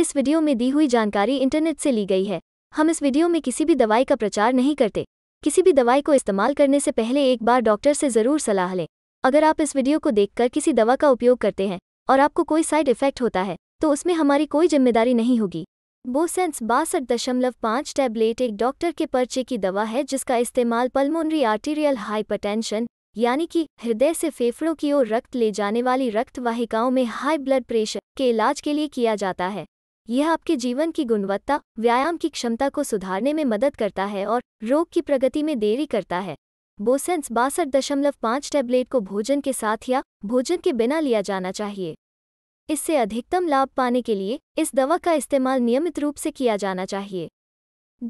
इस वीडियो में दी हुई जानकारी इंटरनेट से ली गई है हम इस वीडियो में किसी भी दवाई का प्रचार नहीं करते किसी भी दवाई को इस्तेमाल करने से पहले एक बार डॉक्टर से ज़रूर सलाह लें अगर आप इस वीडियो को देखकर किसी दवा का उपयोग करते हैं और आपको कोई साइड इफेक्ट होता है तो उसमें हमारी कोई जिम्मेदारी नहीं होगी बोसेंस बासठ दशमलव पाँच टैबलेट एक डॉक्टर के पर्चे की दवा है जिसका इस्तेमाल पल्मोनरी आर्टीरियल हाइपरटेंशन यानी कि हृदय से फेफड़ों की ओर रक्त ले जाने वाली रक्तवाहिकाओं में हाई ब्लड प्रेशर के इलाज के लिए किया जाता है यह आपके जीवन की गुणवत्ता व्यायाम की क्षमता को सुधारने में मदद करता है और रोग की प्रगति में देरी करता है बोसेंस बासठ दशमलव पाँच टैबलेट को भोजन के साथ या भोजन के बिना लिया जाना चाहिए इससे अधिकतम लाभ पाने के लिए इस दवा का इस्तेमाल नियमित रूप से किया जाना चाहिए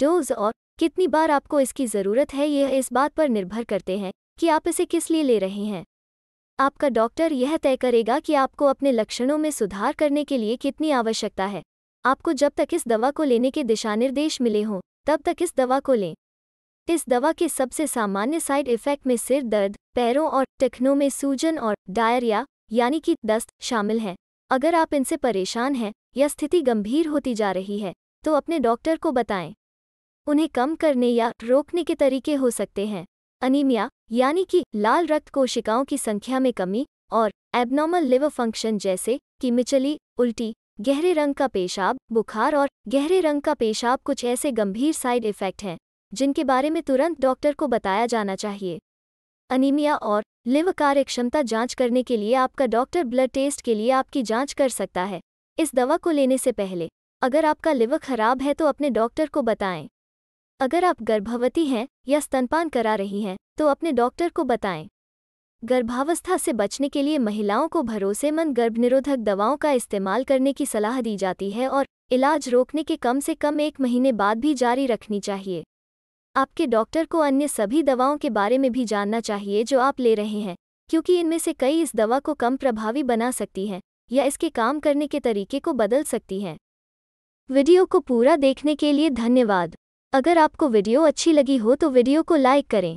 डोज और कितनी बार आपको इसकी ज़रूरत है यह इस बात पर निर्भर करते हैं कि आप इसे किस लिए ले रहे हैं आपका डॉक्टर यह तय करेगा कि आपको अपने लक्षणों में सुधार करने के लिए कितनी आवश्यकता है आपको जब तक इस दवा को लेने के दिशानिर्देश मिले हों तब तक इस दवा को लें इस दवा के सबसे सामान्य साइड इफेक्ट में सिर दर्द पैरों और टखनों में सूजन और डायरिया यानी कि दस्त शामिल हैं अगर आप इनसे परेशान हैं या स्थिति गंभीर होती जा रही है तो अपने डॉक्टर को बताएं उन्हें कम करने या रोकने के तरीके हो सकते हैं अनीमिया यानी कि लाल रक्त कोशिकाओं की संख्या में कमी और एबनॉर्मल लिवर फंक्शन जैसे कि मिचली उल्टी गहरे रंग का पेशाब बुखार और गहरे रंग का पेशाब कुछ ऐसे गंभीर साइड इफ़ेक्ट हैं जिनके बारे में तुरंत डॉक्टर को बताया जाना चाहिए अनीमिया और लिव कार्यक्षमता जांच करने के लिए आपका डॉक्टर ब्लड टेस्ट के लिए आपकी जांच कर सकता है इस दवा को लेने से पहले अगर आपका लिव खराब है तो अपने डॉक्टर को बताएं अगर आप गर्भवती हैं या स्तनपान करा रही हैं तो अपने डॉक्टर को बताएं गर्भावस्था से बचने के लिए महिलाओं को भरोसेमंद गर्भनिरोधक दवाओं का इस्तेमाल करने की सलाह दी जाती है और इलाज रोकने के कम से कम एक महीने बाद भी जारी रखनी चाहिए आपके डॉक्टर को अन्य सभी दवाओं के बारे में भी जानना चाहिए जो आप ले रहे हैं क्योंकि इनमें से कई इस दवा को कम प्रभावी बना सकती हैं या इसके काम करने के तरीके को बदल सकती हैं वीडियो को पूरा देखने के लिए धन्यवाद अगर आपको वीडियो अच्छी लगी हो तो वीडियो को लाइक करें